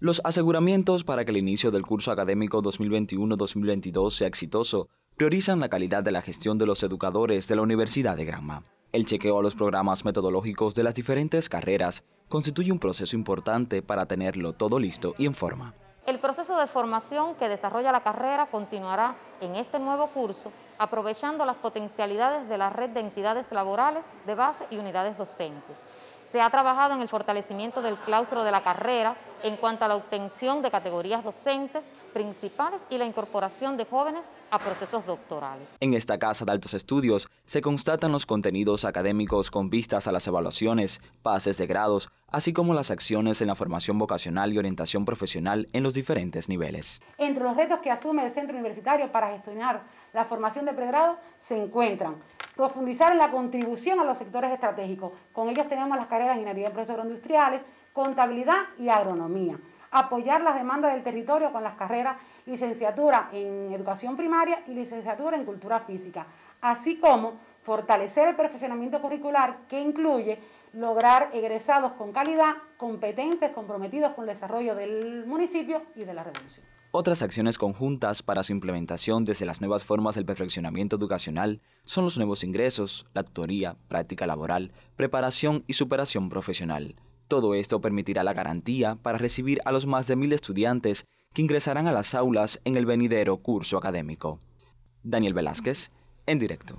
Los aseguramientos para que el inicio del curso académico 2021-2022 sea exitoso priorizan la calidad de la gestión de los educadores de la Universidad de Granma. El chequeo a los programas metodológicos de las diferentes carreras constituye un proceso importante para tenerlo todo listo y en forma. El proceso de formación que desarrolla la carrera continuará en este nuevo curso, aprovechando las potencialidades de la red de entidades laborales de base y unidades docentes. Se ha trabajado en el fortalecimiento del claustro de la carrera en cuanto a la obtención de categorías docentes principales y la incorporación de jóvenes a procesos doctorales. En esta casa de altos estudios se constatan los contenidos académicos con vistas a las evaluaciones, pases de grados, así como las acciones en la formación vocacional y orientación profesional en los diferentes niveles. Entre los retos que asume el centro universitario para gestionar la formación de pregrado se encuentran profundizar en la contribución a los sectores estratégicos. Con ellos tenemos las carreras en ingeniería de procesos agroindustriales, contabilidad y agronomía. Apoyar las demandas del territorio con las carreras licenciatura en educación primaria y licenciatura en cultura física, así como fortalecer el perfeccionamiento curricular que incluye lograr egresados con calidad, competentes, comprometidos con el desarrollo del municipio y de la revolución. Otras acciones conjuntas para su implementación desde las nuevas formas del perfeccionamiento educacional son los nuevos ingresos, la tutoría, práctica laboral, preparación y superación profesional. Todo esto permitirá la garantía para recibir a los más de mil estudiantes que ingresarán a las aulas en el venidero curso académico. Daniel Velázquez, en directo.